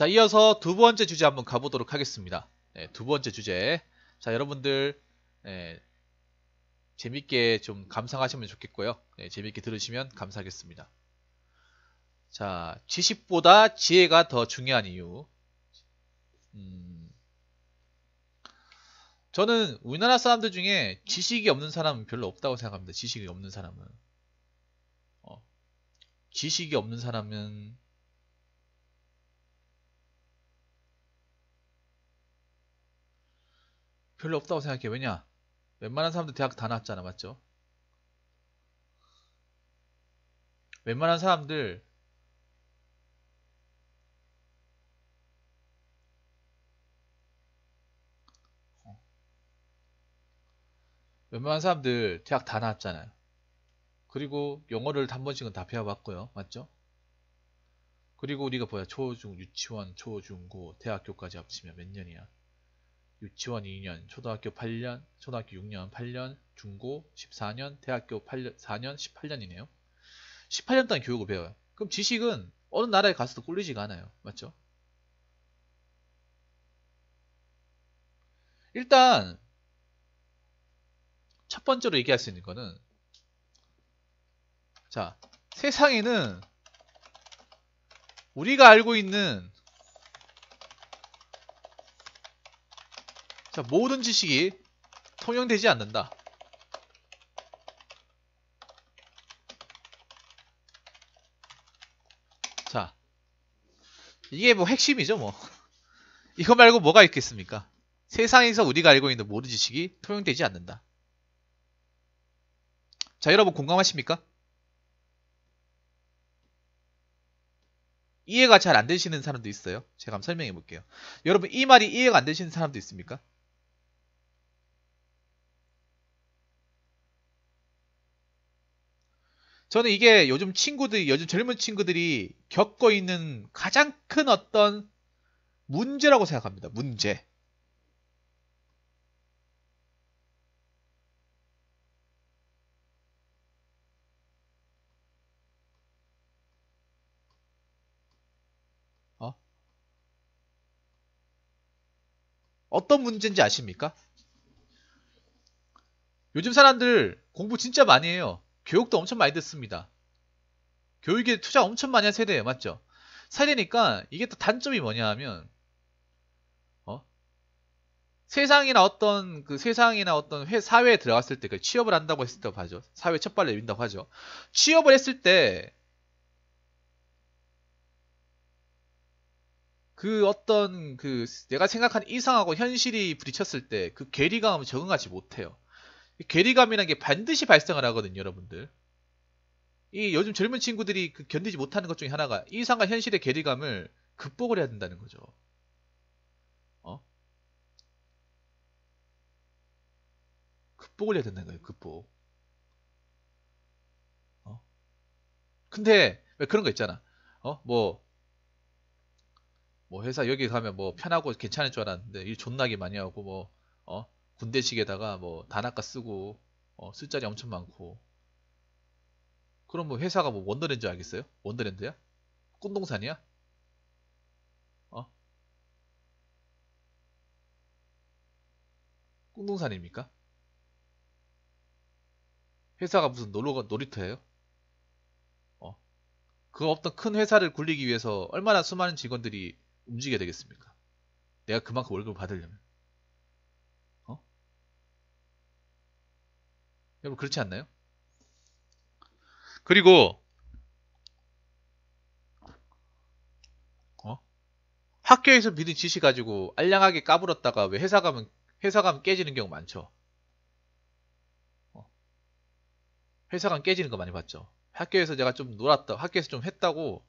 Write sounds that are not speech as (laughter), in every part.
자, 이어서 두 번째 주제 한번 가보도록 하겠습니다. 네, 두 번째 주제. 자, 여러분들 네, 재밌게 좀 감상하시면 좋겠고요. 네, 재밌게 들으시면 감사하겠습니다. 자, 지식보다 지혜가 더 중요한 이유. 음, 저는 우리나라 사람들 중에 지식이 없는 사람은 별로 없다고 생각합니다. 지식이 없는 사람은. 어, 지식이 없는 사람은 별로 없다고 생각해. 왜냐? 웬만한 사람들 대학 다 나왔잖아. 맞죠? 웬만한 사람들 웬만한 사람들 대학 다 나왔잖아요. 그리고 영어를 한 번씩은 다 배워봤고요. 맞죠? 그리고 우리가 뭐야 초중 유치원 초중고 대학교까지 합치면 몇 년이야? 유치원 2년, 초등학교 8년, 초등학교 6년 8년, 중고 14년, 대학교 8년, 4년 18년이네요. 18년 동안 교육을 배워요. 그럼 지식은 어느 나라에 가서도 꿀리지가 않아요. 맞죠? 일단 첫 번째로 얘기할 수 있는 거는 자 세상에는 우리가 알고 있는 자, 모든 지식이 통용되지 않는다. 자, 이게 뭐 핵심이죠, 뭐. (laughs) 이거 말고 뭐가 있겠습니까? 세상에서 우리가 알고 있는 모든 지식이 통용되지 않는다. 자, 여러분 공감하십니까? 이해가 잘 안 되시는 사람도 있어요. 제가 한번 설명해 볼게요. 여러분 이 말이 이해가 안 되시는 사람도 있습니까? 저는 이게 요즘 친구들이, 요즘 젊은 친구들이 겪고 있는 가장 큰 어떤 문제라고 생각합니다. 문제. 어? 어떤 문제인지 아십니까? 요즘 사람들 공부 진짜 많이 해요. 교육도 엄청 많이 듣습니다. 교육에 투자 엄청 많이 한 세대예요. 맞죠? 세대니까 이게 또 단점이 뭐냐 하면 어? 세상이나 어떤 그 세상이나 어떤 회, 사회에 들어갔을 때 그 취업을 한다고 했을 때봐죠 사회 첫 발을 내린다고 하죠. 취업을 했을 때 그 어떤 그 내가 생각한 이상하고 현실이 부딪혔을 때 그 괴리감을 적응하지 못해요. 괴리감이라는 게 반드시 발생을 하거든요, 여러분들. 이 요즘 젊은 친구들이 그 견디지 못하는 것 중에 하나가 이상과 현실의 괴리감을 극복을 해야 된다는 거죠. 어? 극복을 해야 된다는 거예요, 극복. 어? 근데 왜 그런 거 있잖아. 어? 뭐, 뭐 회사 여기 가면 뭐 편하고 괜찮을 줄 알았는데 일 존나게 많이 하고 뭐, 어? 군대식에다가 뭐 단아까 쓰고 어, 쓸 자리 엄청 많고 그럼 뭐 회사가 뭐 원더랜드 알겠어요? 원더랜드야? 꿈동산이야 어? 꿈동산입니까 회사가 무슨 놀러 놀이터예요? 어? 그 어떤 큰 회사를 굴리기 위해서 얼마나 수많은 직원들이 움직여야 되겠습니까? 내가 그만큼 월급을 받으려면. 여러분 그렇지 않나요? 그리고 어? 학교에서 믿은 지시 가지고 알량하게 까불었다가 왜 회사 가면 회사 가면 깨지는 경우 많죠. 어. 회사 가면 깨지는 거 많이 봤죠. 학교에서 내가 좀 놀았다, 학교에서 좀 했다고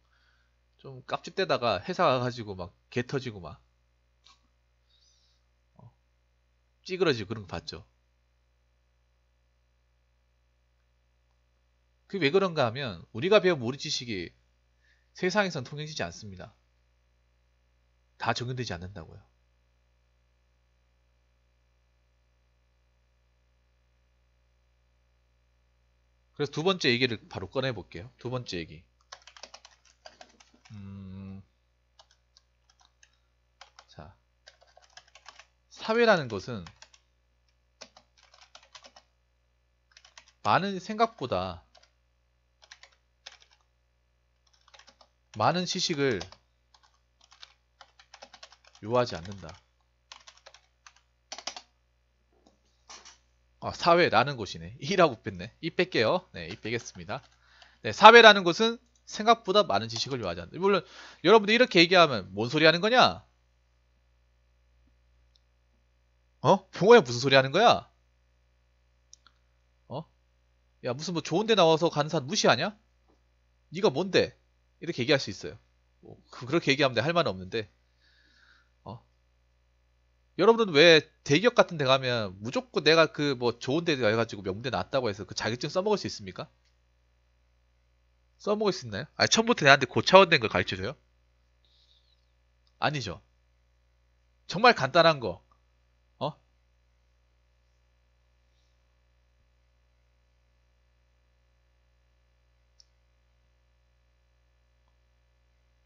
좀 깝집대다가 회사 가가지고 막 개 터지고 막 어. 찌그러지고 그런 거 봤죠. 그게 왜 그런가 하면 우리가 배운 모리 지식이 세상에선 통용되지 않습니다. 다 적용되지 않는다고요. 그래서 두 번째 얘기를 바로 꺼내 볼게요. 두 번째 얘기. 음... 자, 사회라는 것은 많은 생각보다 많은 지식을 요하지 않는다. 아, 사회라는 곳이네. 2라고 뺐네. 이 뺄게요. 네, 이 빼겠습니다. 네, 사회라는 곳은 생각보다 많은 지식을 요하지 않는다. 물론 여러분들 이렇게 얘기하면 뭔 소리 하는 거냐? 어? 병호야 무슨 소리 하는 거야? 어? 야 무슨 뭐 좋은 데 나와서 간사 무시하냐? 니가 뭔데? 이렇게 얘기할 수 있어요. 뭐 그, 그렇게 얘기하면 할 말은 없는데 어? 여러분은 왜 대기업 같은 데 가면 무조건 내가 그 뭐 좋은 데 가가지고 명대 났다고 해서 그 자격증 써먹을 수 있습니까? 써먹을 수 있나요? 아니 처음부터 내한테 고차원된 걸 가르쳐줘요? 아니죠. 정말 간단한 거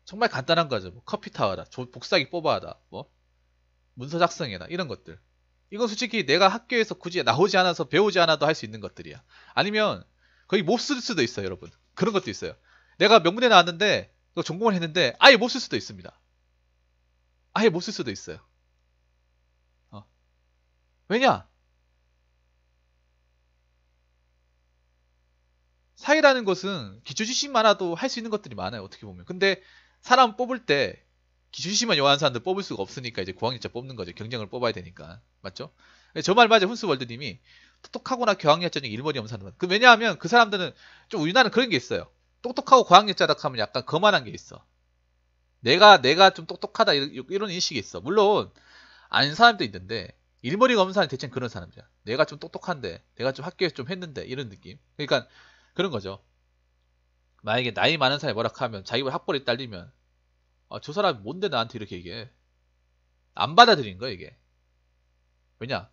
정말 간단한 거죠. 뭐 커피 타와라, 복사기 뽑아와라, 뭐 문서 작성해라 이런 것들. 이건 솔직히 내가 학교에서 굳이 나오지 않아서 배우지 않아도 할 수 있는 것들이야. 아니면 거의 못 쓸 수도 있어요, 여러분. 그런 것도 있어요. 내가 명문대 나왔는데 전공을 했는데 아예 못 쓸 수도 있습니다. 아예 못 쓸 수도 있어요. 어. 왜냐? 사회라는 것은 기초지식 만하도할 수 있는 것들이 많아요, 어떻게 보면. 근데 사람 뽑을 때 기준심만 요한 사람들 뽑을 수가 없으니까 이제 고학력자 뽑는 거죠. 경쟁을 뽑아야 되니까. 맞죠? 저 말 맞아 요 훈스월드님이 똑똑하거나 고학력자적인 일머리 없는 사람은 그 왜냐하면 그 사람들은 좀 우리나라는 그런 게 있어요. 똑똑하고 고학력자다 하면 약간 거만한 게 있어. 내가 내가 좀 똑똑하다 이런, 이런 인식이 있어. 물론 아닌 사람도 있는데 일머리가 없는 사람이 대체 그런 사람이야. 내가 좀 똑똑한데 내가 좀 학교에서 좀 했는데 이런 느낌. 그러니까 그런 거죠. 만약에 나이 많은 사람이 뭐라 하면 자기보다 학벌이 딸리면 아, 저 사람이 뭔데 나한테 이렇게 얘기해 안 받아들인 거야 이게 왜냐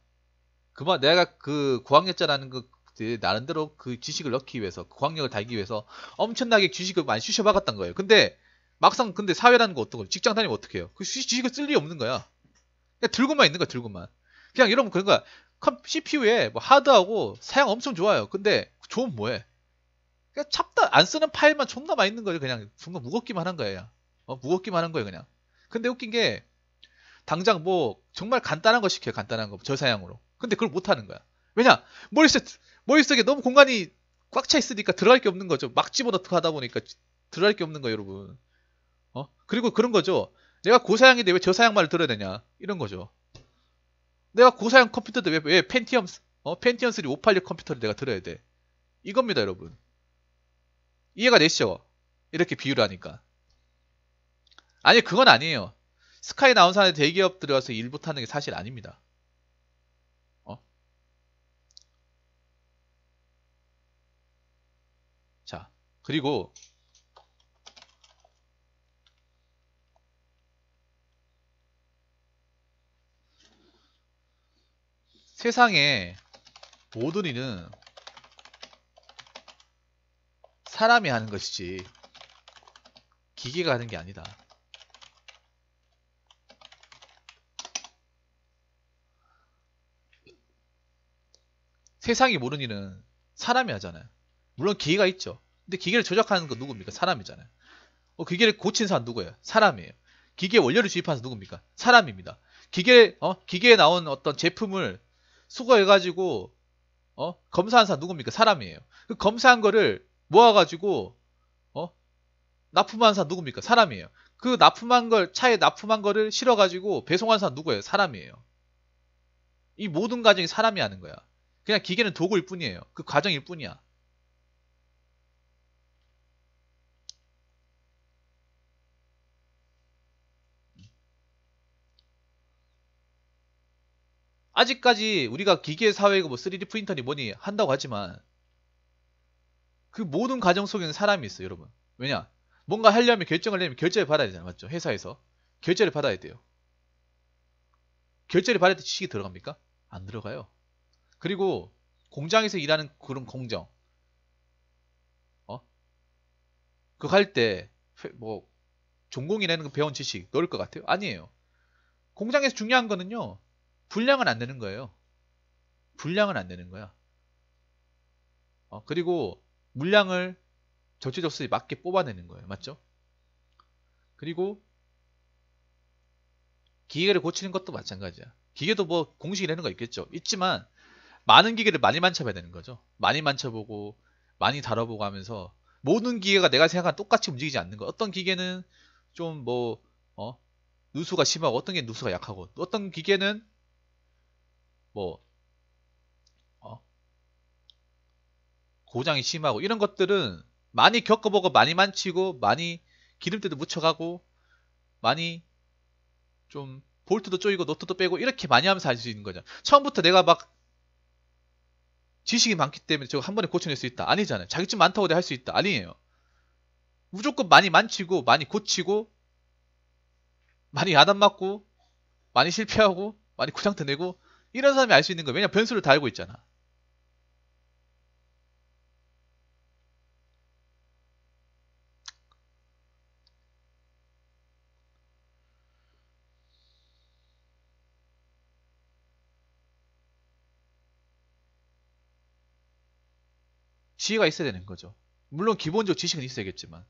그만 내가 그 고학력자라는 그, 그 나름대로 그 지식을 넣기 위해서 그 고학력을 달기 위해서 엄청나게 지식을 많이 쑤셔박았던 거예요 근데 막상 근데 사회라는 거 어떤 거 직장 다니면 어떻게 해요 그 지식을 쓸 일이 없는 거야 그냥 들고만 있는 거야 들고만 그냥 이러면 그런 거야 CPU에 뭐 하드하고 사양 엄청 좋아요 근데 좋은 뭐해 그러니까 찹다 안 쓰는 파일만 존나 많이 있는 거예요. 그냥 존나 무겁기만 한 거예요. 어, 무겁기만 한 거예요, 그냥. 근데 웃긴 게 당장 뭐 정말 간단한 거 시켜요. 간단한 거 저사양으로. 근데 그걸 못 하는 거야. 왜냐? 머릿속 머릿속에 너무 공간이 꽉 차 있으니까 들어갈 게 없는 거죠. 막 집어넣고 하다 보니까 들어갈 게 없는 거예요, 여러분. 어? 그리고 그런 거죠. 내가 고사양인데 왜 저사양 말을 들어야 되냐? 이런 거죠. 내가 고사양 컴퓨터도 왜, 왜 펜티엄 어? 펜티엄 3 586 컴퓨터를 내가 들어야 돼? 이겁니다, 여러분. 이해가 되시죠? 이렇게 비유를 하니까. 아니 그건 아니에요. 스카이 나온 사람에 대기업 들어가서 일부 타는 게 사실 아닙니다. 어? 자 그리고 세상에 모든 이는 사람이 하는 것이지 기계가 하는 게 아니다. 세상이 모르는 일은 사람이 하잖아요. 물론 기계가 있죠. 근데 기계를 조작하는 건 누굽니까? 사람이잖아요. 어, 기계를 고친 사람 누구예요? 사람이에요. 기계 원료를 주입한 사람 누굽니까? 사람입니다. 기계 어? 기계에 나온 어떤 제품을 수거해 가지고 어? 검사한 사람 누굽니까? 사람이에요. 그 검사한 거를 모아가지고 어 납품한 사람 누굽니까? 사람이에요. 그 납품한 걸 차에 납품한 거를 실어가지고 배송한 사람 누구예요? 사람이에요. 이 모든 과정이 사람이 하는 거야. 그냥 기계는 도구일 뿐이에요. 그 과정일 뿐이야. 아직까지 우리가 기계 사회고 뭐 3D 프린터니 뭐니 한다고 하지만 그 모든 과정 속에는 사람이 있어요, 여러분. 왜냐? 뭔가 하려면 결정을 내면 결제를 받아야 되잖아요. 맞죠? 회사에서. 결제를 받아야 돼요. 결제를 받을 때 지식이 들어갑니까? 안 들어가요. 그리고 공장에서 일하는 그런 공정. 어? 그거 할 때, 뭐, 전공이라는 거 배운 지식 넣을 것 같아요? 아니에요. 공장에서 중요한 거는요, 분량은 안 되는 거예요. 분량은 안 되는 거야. 어, 그리고 물량을 적체적수에 맞게 뽑아내는 거예요. 맞죠? 그리고 기계를 고치는 것도 마찬가지야. 기계도 뭐 공식이라는 거 있겠죠. 있지만 많은 기계를 많이 만져봐야 되는 거죠. 많이 만져보고 많이 다뤄보고 하면서 모든 기계가 내가 생각한 똑같이 움직이지 않는 거. 어떤 기계는 좀 뭐 어? 누수가 심하고 어떤 게 누수가 약하고 어떤 기계는 뭐 고장이 심하고 이런 것들은 많이 겪어보고 많이 만치고 많이 기름때도 묻혀가고 많이 좀 볼트도 쪼이고 노트도 빼고 이렇게 많이 하면서 할 수 있는 거죠. 처음부터 내가 막 지식이 많기 때문에 저거 한 번에 고쳐낼 수 있다. 아니잖아요. 자격증 많다고 내가 할수 있다. 아니에요. 무조건 많이 만치고 많이 고치고 많이 야단 맞고 많이 실패하고 많이 고장터 내고 이런 사람이 알 수 있는 거예요. 왜냐 면 변수를 다 알고 있잖아. 지혜가 있어야 되는 거죠. 물론 기본적 지식은 있어야겠지만.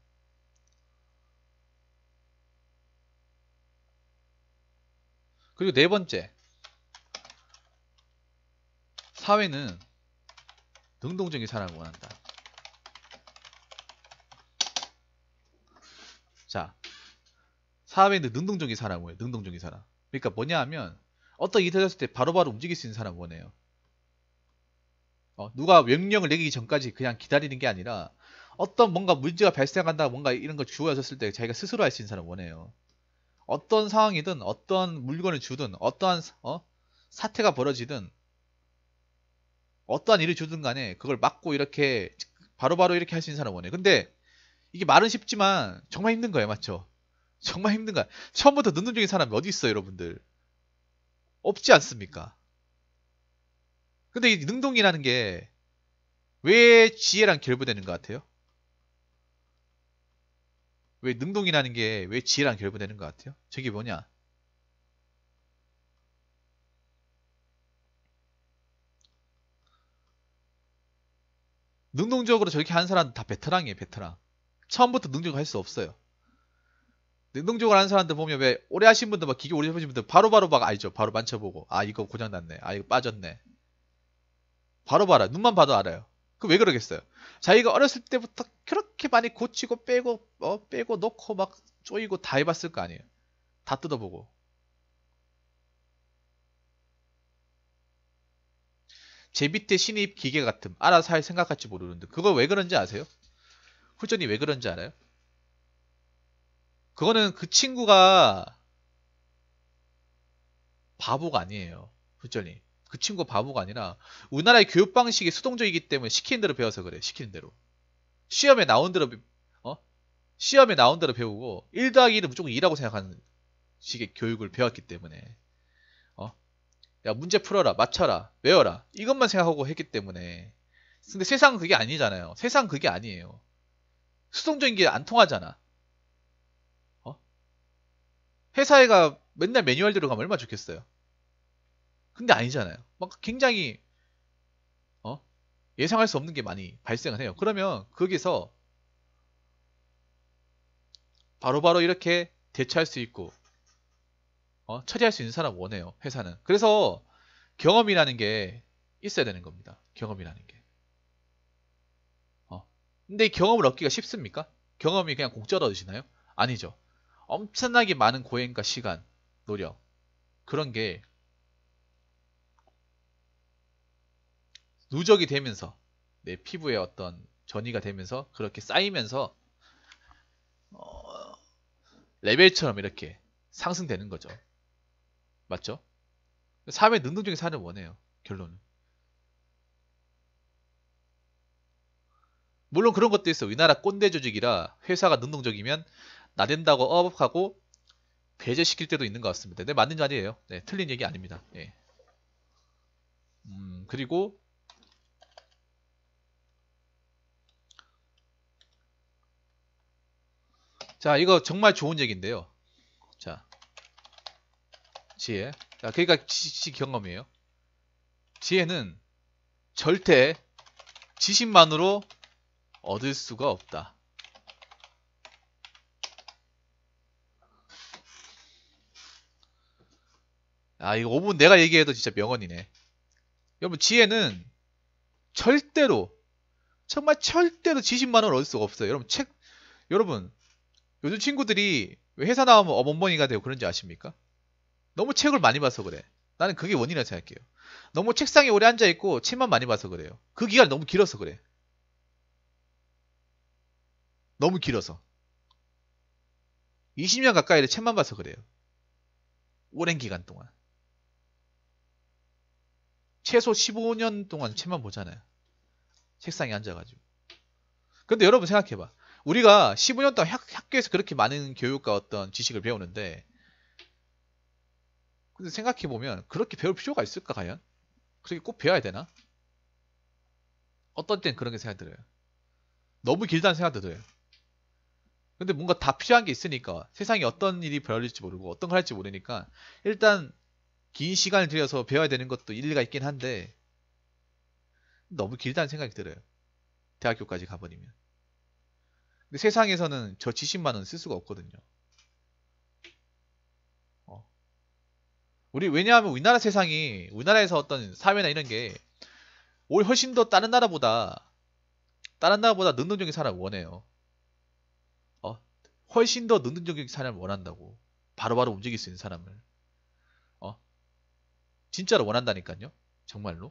그리고 네 번째. 사회는 능동적인 사람을 원한다. 자, 사회는 능동적인 사람을 원해 요 능동적인 사람. 그러니까 뭐냐 하면 어떤 일을 했을 때 바로바로 움직일 수 있는 사람을 원해요. 어, 누가 명령을 내기 전까지 그냥 기다리는 게 아니라 어떤 뭔가 문제가 발생한다 뭔가 이런 걸 주어졌을 때 자기가 스스로 할 수 있는 사람을 원해요. 어떤 상황이든 어떤 물건을 주든 어떠한 어? 사태가 벌어지든 어떠한 일을 주든 간에 그걸 막고 이렇게 바로바로 바로 이렇게 할 수 있는 사람을 원해요. 근데 이게 말은 쉽지만 정말 힘든 거예요. 맞죠? 정말 힘든 거야. 처음부터 능동적인 사람이 어디 있어요, 여러분들? 없지 않습니까? 근데 이 능동이라는 게 왜 지혜랑 결부되는 것 같아요? 왜 능동이라는 게 왜 지혜랑 결부되는 것 같아요? 저게 뭐냐? 능동적으로 저렇게 한 사람 다 베테랑이에요, 베테랑. 처음부터 능동적으로 할 수 없어요. 능동적으로 하는 사람들 보면 왜 오래 하신 분들 막 기계 오래 해보신 분들 바로바로 바로 막 알죠. 바로 만져보고 아 이거 고장났네. 아 이거 빠졌네. 바로 봐라. 눈만 봐도 알아요. 그 왜 그러겠어요? 자기가 어렸을 때부터 그렇게 많이 고치고 빼고 어, 빼고 놓고막 쪼이고 다 해봤을 거 아니에요. 다 뜯어보고. 제비때 신입 기계 같음. 알아서 할 생각할지 모르는데 그거 왜 그런지 아세요? 훌전이 왜 그런지 알아요? 그거는 그 친구가 바보가 아니에요. 훌전이. 그 친구 바보가 아니라 우리나라의 교육 방식이 수동적이기 때문에 시키는 대로 배워서 그래. 시키는 대로. 시험에 나온 대로 어? 시험에 나온 대로 배우고 1 더하기 1은 무조건 2라고 생각하는 식의 교육을 배웠기 때문에 어? 야 문제 풀어라 맞춰라 외워라 이것만 생각하고 했기 때문에 근데 세상은 그게 아니잖아요 세상 은 그게 아니에요 수동적인 게 안 통하잖아 어? 회사에가 맨날 매뉴얼대로 가면 얼마나 좋겠어요 근데 아니잖아요. 막 굉장히 어? 예상할 수 없는 게 많이 발생을 해요. 그러면 거기서 바로바로 바로 이렇게 대처할 수 있고 어? 처리할 수 있는 사람 원해요. 회사는. 그래서 경험이라는 게 있어야 되는 겁니다. 경험이라는 게. 어. 근데 경험을 얻기가 쉽습니까? 경험이 그냥 공짜로 얻으시나요? 아니죠. 엄청나게 많은 고행과 시간, 노력 그런 게 누적이 되면서 내 피부에 어떤 전이가 되면서 그렇게 쌓이면서 어, 레벨처럼 이렇게 상승되는 거죠. 맞죠? 삶의 능동적인 삶는 원해요. 결론은. 물론 그런 것도 있어. 우리나라 꼰대 조직이라 회사가 능동적이면 나댄다고 업하고 배제시킬 때도 있는 것 같습니다. 네, 맞는 자리예요. 네, 틀린 얘기 아닙니다. 네. 음, 그리고 자, 이거 정말 좋은 얘기인데요. 자, 지혜. 자, 그러니까 지, 식 경험이에요. 지혜는 절대 지식만으로 얻을 수가 없다. 아, 이거 5분 내가 얘기해도 진짜 명언이네. 여러분, 지혜는 절대로, 정말 절대로 지식만으로 얻을 수가 없어요. 여러분, 책, 여러분, 요즘 친구들이 회사 나오면 어멍멍이가 되고 그런지 아십니까? 너무 책을 많이 봐서 그래. 나는 그게 원인이라 생각해요. 너무 책상에 오래 앉아 있고 책만 많이 봐서 그래요. 그 기간 너무 길어서 그래. 너무 길어서. 20년 가까이를 책만 봐서 그래요. 오랜 기간 동안. 최소 15년 동안 책만 보잖아요. 책상에 앉아가지고. 근데 여러분 생각해봐. 우리가 15년 동안 학, 교에서 그렇게 많은 교육과 어떤 지식을 배우는데 근데 생각해 보면 그렇게 배울 필요가 있을까 과연? 그렇게 꼭 배워야 되나? 어떤 땐 그런 게 생각 들어요. 너무 길다는 생각 들어요. 근데 뭔가 다 필요한 게 있으니까 세상에 어떤 일이 벌어질지 모르고 어떤 걸 할지 모르니까 일단 긴 시간을 들여서 배워야 되는 것도 일리가 있긴 한데 너무 길다는 생각이 들어요. 대학교까지 가버리면. 근데 세상에서는 저 70만 원쓸 수가 없거든요. 어. 우리 왜냐하면 우리나라 세상이 우리나라에서 어떤 사회나 이런 게올 훨씬 더 다른 나라보다 다른 나라보다 능동적인 사람을 원해요. 어, 훨씬 더 능동적인 사람을 원한다고. 바로바로 바로 움직일 수 있는 사람을. 어, 진짜로 원한다니까요. 정말로.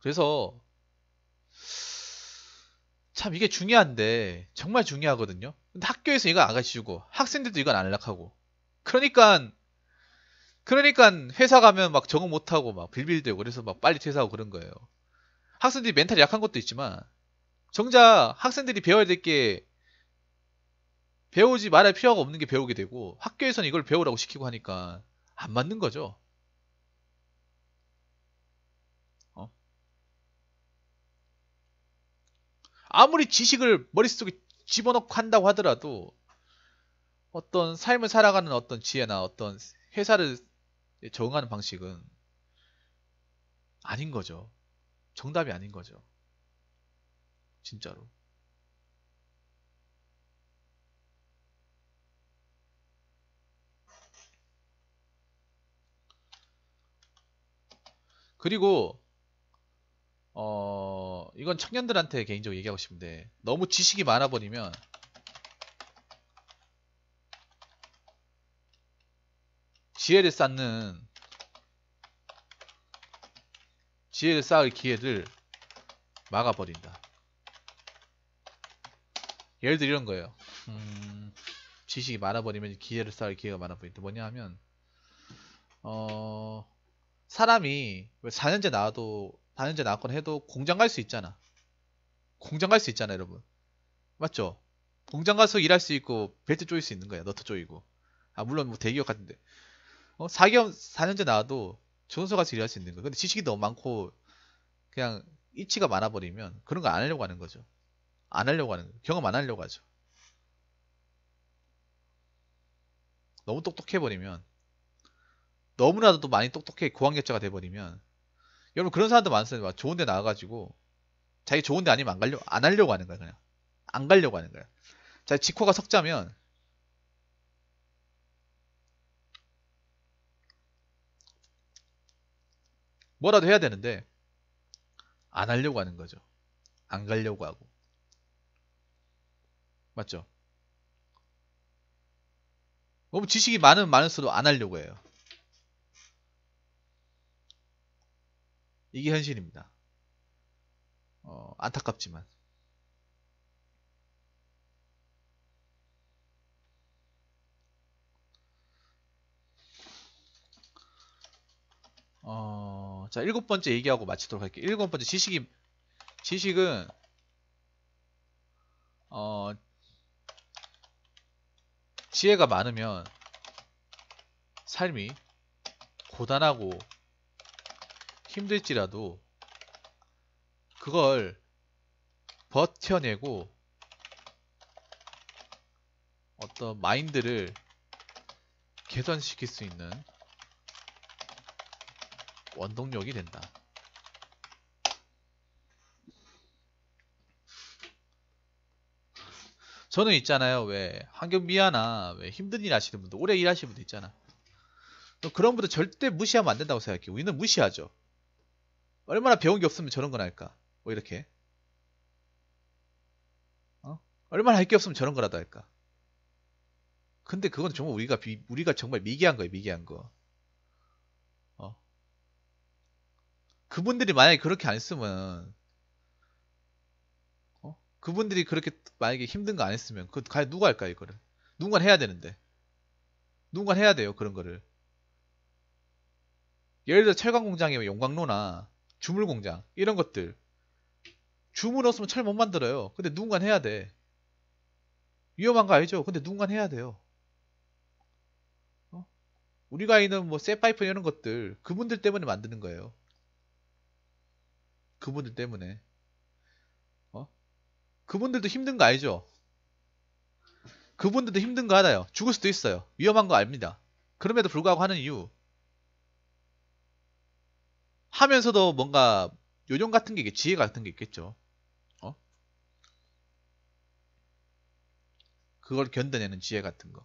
그래서 참 이게 중요한데 정말 중요하거든요. 근데 학교에서 이건 안 가르치고 학생들도 이건 안 연락하고 그러니까 그러니까 회사 가면 막 적응 못하고 막 빌빌대고 그래서 막 빨리 퇴사하고 그런 거예요. 학생들이 멘탈이 약한 것도 있지만 정작 학생들이 배워야 될 게 배우지 말할 필요가 없는 게 배우게 되고 학교에서는 이걸 배우라고 시키고 하니까 안 맞는 거죠. 아무리 지식을 머릿속에 집어넣고 한다고 하더라도 어떤 삶을 살아가는 어떤 지혜나 어떤 회사를 적응하는 방식은 아닌 거죠. 정답이 아닌 거죠. 진짜로. 그리고 어, 이건 청년들한테 개인적으로 얘기하고 싶은데 너무 지식이 많아 버리면 지혜를 쌓는 지혜를 쌓을 기회를 막아버린다. 예를 들어 이런 거예요. 음, 지식이 많아버리면 기회를 쌓을 기회가 많아버린다. 뭐냐 하면 어, 사람이 왜4년째 나와도 반년제 나왔건 해도 공장 갈 수 있잖아. 공장 갈 수 있잖아, 여러분. 맞죠? 공장 가서 일할 수 있고 벨트 조일 수 있는 거야. 너트 조이고. 아, 물론 뭐 대기업 같은데. 어, 4개월, 4년제 나와도 전선소 가서 일할 수 있는 거야. 근데 지식이 너무 많고 그냥 이치가 많아버리면 그런 거 안 하려고 하는 거죠. 안 하려고 하는 거예 경험 안 하려고 하죠. 너무 똑똑해버리면 너무나도 많이 똑똑해 고학력자가 돼버리면 여러분 그런 사람들 많습니다. 좋은 데 나와가지고 자기 좋은 데 아니면 안 가려 안 하려고 하는 거야 그냥 안 가려고 하는 거야. 자직화가 석자면 뭐라도 해야 되는데 안 하려고 하는 거죠. 안 가려고 하고 맞죠? 너무 지식이 많은 많을수록 안 하려고 해요. 이게 현실입니다. 어, 안타깝지만. 어, 자, 일곱 번째 얘기하고 마치도록 할게요. 일곱 번째 지식이, 지식은, 어, 지혜가 많으면 삶이 고단하고 힘들지라도 그걸 버텨내고 어떤 마인드를 개선시킬 수 있는 원동력이 된다. 저는 있잖아요. 왜 환경미화나 왜 힘든 일 하시는 분들, 오래 일하시는 분들 있잖아. 그런 분들 절대 무시하면 안 된다고 생각해요. 우리는 무시하죠. 얼마나 배운 게 없으면 저런 건 할까? 뭐 이렇게. 어? 얼마나 할 게 없으면 저런 거라도 할까? 근데 그건 정말 우리가 비, 우리가 정말 미개한 거예요, 미개한 거. 어. 그분들이 만약에 그렇게 안했으면 어? 그분들이 그렇게 만약에 힘든 거 안 했으면 그 과연 누가 할까 이거를? 누군가 해야 되는데. 누군가 해야 돼요, 그런 거를. 예를 들어 철강 공장이면 뭐 용광로나 주물 공장 이런 것들 주물 없으면 철 못 만들어요. 근데 누군가 해야 돼. 위험한 거 알죠? 근데 누군가 해야 돼요. 어? 우리가 있는 뭐 쇠파이프 이런 것들 그분들 때문에 만드는 거예요. 그분들 때문에 어? 그분들도 힘든 거 알죠? 그분들도 힘든 거 알아요. 죽을 수도 있어요. 위험한 거 압니다. 그럼에도 불구하고 하는 이유 하면서도 뭔가 요정 같은 게 있겠, 지혜 같은 게 있겠죠. 어? 그걸 견뎌내는 지혜 같은 거.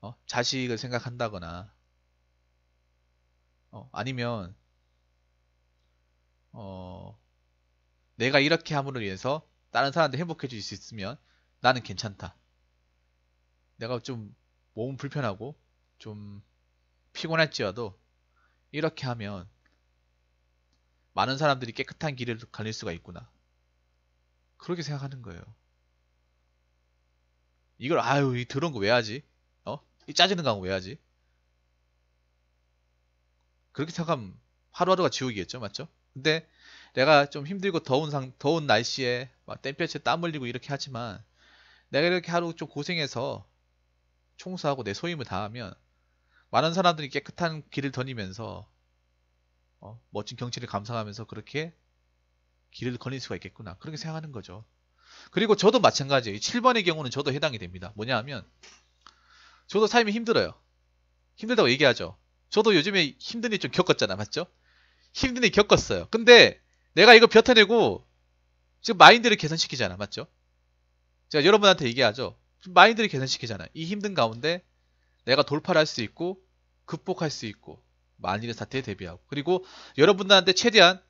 어? 자식을 생각한다거나, 어? 아니면, 어, 내가 이렇게 함으로 인해서 다른 사람들 행복해질 수 있으면 나는 괜찮다. 내가 좀 몸은 불편하고 좀 피곤할지라도 이렇게 하면 많은 사람들이 깨끗한 길을 갈릴 수가 있구나. 그렇게 생각하는 거예요. 이걸 아유 이 더러운 거 왜 하지? 어? 이짜지는 강거 왜 하지? 그렇게 생각하면 하루하루가 지옥이겠죠, 맞죠? 근데 내가 좀 힘들고 더운 상, 더운 날씨에 막 땡볕에 땀 흘리고 이렇게 하지만 내가 이렇게 하루 좀 고생해서 총소하고내 소임을 다하면 많은 사람들이 깨끗한 길을 더니면서 어, 멋진 경치를 감상하면서 그렇게 길을 걸릴 수가 있겠구나. 그렇게 생각하는 거죠. 그리고 저도 마찬가지예요. 7번의 경우는 저도 해당이 됩니다. 뭐냐 하면 저도 삶이 힘들어요. 힘들다고 얘기하죠. 저도 요즘에 힘든 일 좀 겪었잖아. 맞죠? 힘든 일 겪었어요. 근데 내가 이거 벼텨내고 지금 마인드를 개선시키잖아. 맞죠? 제가 여러분한테 얘기하죠. 마인드를 개선시키잖아. 이 힘든 가운데 내가 돌파를 할 수 있고 극복할 수 있고 만일의 사태에 대비하고 그리고 여러분들한테 최대한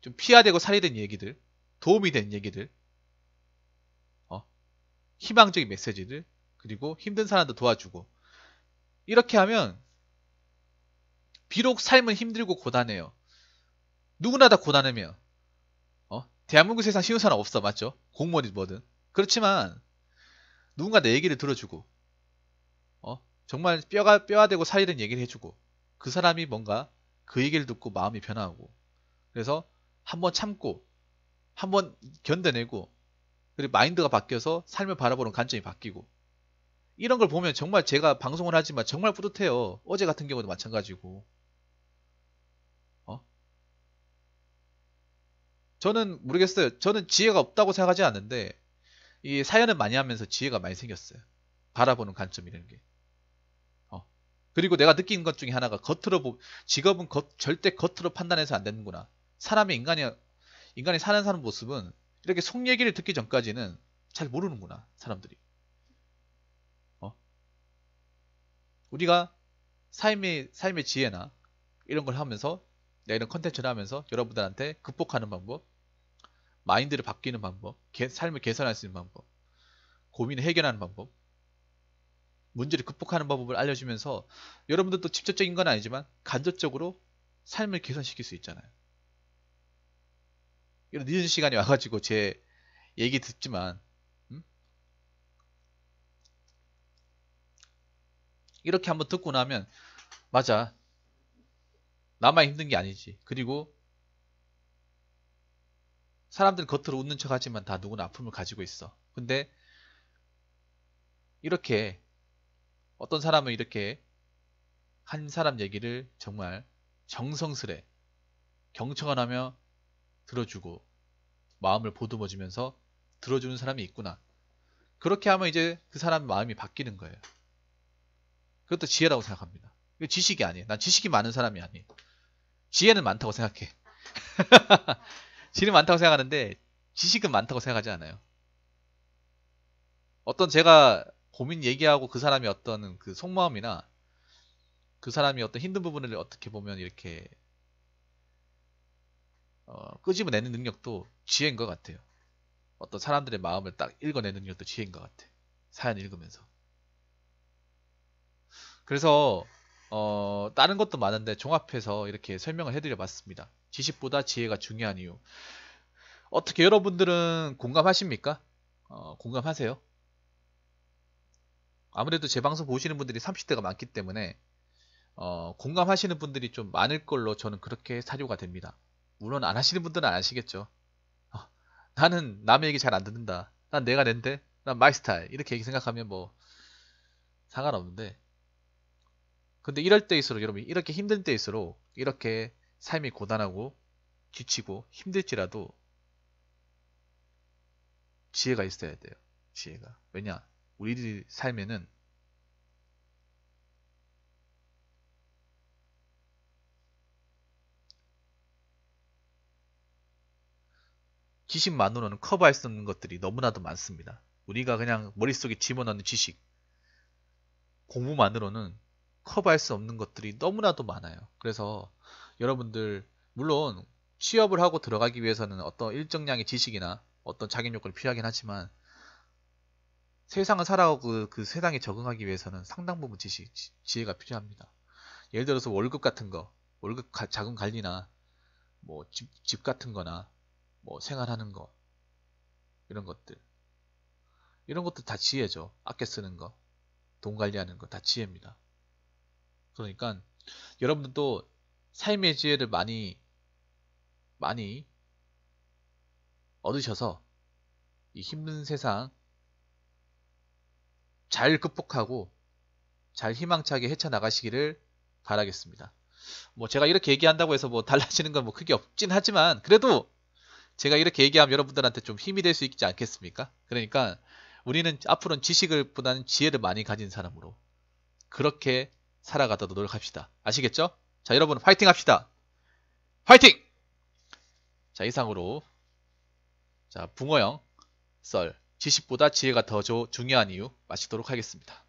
좀 피하되고 살해된 얘기들 도움이 된 얘기들 어? 희망적인 메시지들 그리고 힘든 사람도 도와주고 이렇게 하면 비록 삶은 힘들고 고단해요 누구나 다 고단하며 어? 대한민국 세상 쉬운 사람 없어 맞죠? 공무원이 뭐든 그렇지만 누군가 내 얘기를 들어주고 어? 정말 뼈가 뼈가 되고 살이 된 얘기를 해주고 그 사람이 뭔가 그 얘기를 듣고 마음이 변하고 화 그래서 한번 참고 한번 견뎌내고 그리고 마인드가 바뀌어서 삶을 바라보는 관점이 바뀌고 이런 걸 보면 정말 제가 방송을 하지만 정말 뿌듯해요. 어제 같은 경우도 마찬가지고. 어? 저는 모르겠어요. 저는 지혜가 없다고 생각하지 않는데 이 사연을 많이 하면서 지혜가 많이 생겼어요. 바라보는 관점이라는 게. 그리고 내가 느낀 것 중에 하나가 겉으로 보, 직업은 겉, 절대 겉으로 판단해서 안 되는구나. 사람의 인간이 인간이 사는 사람 모습은 이렇게 속 얘기를 듣기 전까지는 잘 모르는구나 사람들이. 어? 우리가 삶의 삶의 지혜나 이런 걸 하면서 내가 이런 컨텐츠를 하면서 여러분들한테 극복하는 방법, 마인드를 바뀌는 방법, 개, 삶을 개선할 수 있는 방법, 고민을 해결하는 방법 문제를 극복하는 방법을 알려주면서 여러분들도 직접적인 건 아니지만 간접적으로 삶을 개선시킬 수 있잖아요. 이런 늦은 시간에 와가지고 제 얘기 듣지만 음? 이렇게 한번 듣고 나면 맞아 나만 힘든 게 아니지. 그리고 사람들 겉으로 웃는 척하지만 다 누구나 아픔을 가지고 있어. 근데 이렇게 어떤 사람은 이렇게 한 사람 얘기를 정말 정성스레 경청을 하며 들어주고 마음을 보듬어 주면서 들어주는 사람이 있구나. 그렇게 하면 이제 그 사람 마음이 바뀌는 거예요. 그것도 지혜라고 생각합니다. 이 지식이 아니에요. 난 지식이 많은 사람이 아니에요. 지혜는 많다고 생각해. (laughs) 지혜는 많다고 생각하는데 지식은 많다고 생각하지 않아요. 어떤 제가 고민 얘기하고 그 사람이 어떤 그 속마음이나 그 사람이 어떤 힘든 부분을 어떻게 보면 이렇게 어, 끄집어내는 능력도 지혜인 것 같아요. 어떤 사람들의 마음을 딱 읽어내는 능력도 지혜인 것 같아. 사연 읽으면서. 그래서 어, 다른 것도 많은데 종합해서 이렇게 설명을 해드려 봤습니다. 지식보다 지혜가 중요한 이유. 어떻게 여러분들은 공감하십니까? 어, 공감하세요? 아무래도 제 방송 보시는 분들이 30대가 많기 때문에 어, 공감하시는 분들이 좀 많을 걸로 저는 그렇게 사료가 됩니다. 물론 안 하시는 분들은 안 하시겠죠. 어, 나는 남의 얘기 잘 안 듣는다. 난 내가 낸데, 난 마이 스타일. 이렇게 생각하면 뭐 상관없는데. 근데 이럴 때일수록 여러분 이렇게 힘든 때일수록 이렇게 삶이 고단하고 지치고 힘들지라도 지혜가 있어야 돼요. 지혜가. 왜냐? 우리들이 삶에는 지식만으로는 커버할 수 없는 것들이 너무나도 많습니다. 우리가 그냥 머릿속에 집어넣는 지식, 공부만으로는 커버할 수 없는 것들이 너무나도 많아요. 그래서 여러분들, 물론 취업을 하고 들어가기 위해서는 어떤 일정량의 지식이나 어떤 자격요건이 필요하긴 하지만 세상을 살아가고 그 세상에 적응하기 위해서는 상당 부분 지식, 지혜가 필요합니다. 예를 들어서 월급 같은 거, 월급 가, 자금 관리나 뭐 집, 집 같은 거나 뭐 생활하는 거 이런 것들 이런 것들다 지혜죠. 아껴 쓰는 거, 돈 관리하는 거 다 지혜입니다. 그러니까 여러분들도 삶의 지혜를 많이 많이 얻으셔서 이 힘든 세상 잘 극복하고 잘 희망차게 헤쳐나가시기를 바라겠습니다. 뭐 제가 이렇게 얘기한다고 해서 뭐 달라지는 건 뭐 크게 없긴 하지만 그래도 제가 이렇게 얘기하면 여러분들한테 좀 힘이 될 수 있지 않겠습니까? 그러니까 우리는 앞으로는 지식을 보다는 지혜를 많이 가진 사람으로 그렇게 살아가다 노력합시다. 아시겠죠? 자, 여러분 화이팅 합시다. 화이팅! 자, 이상으로 자, 붕어형 썰 지식보다 지혜가 더 중요한 이유 마치도록 하겠습니다.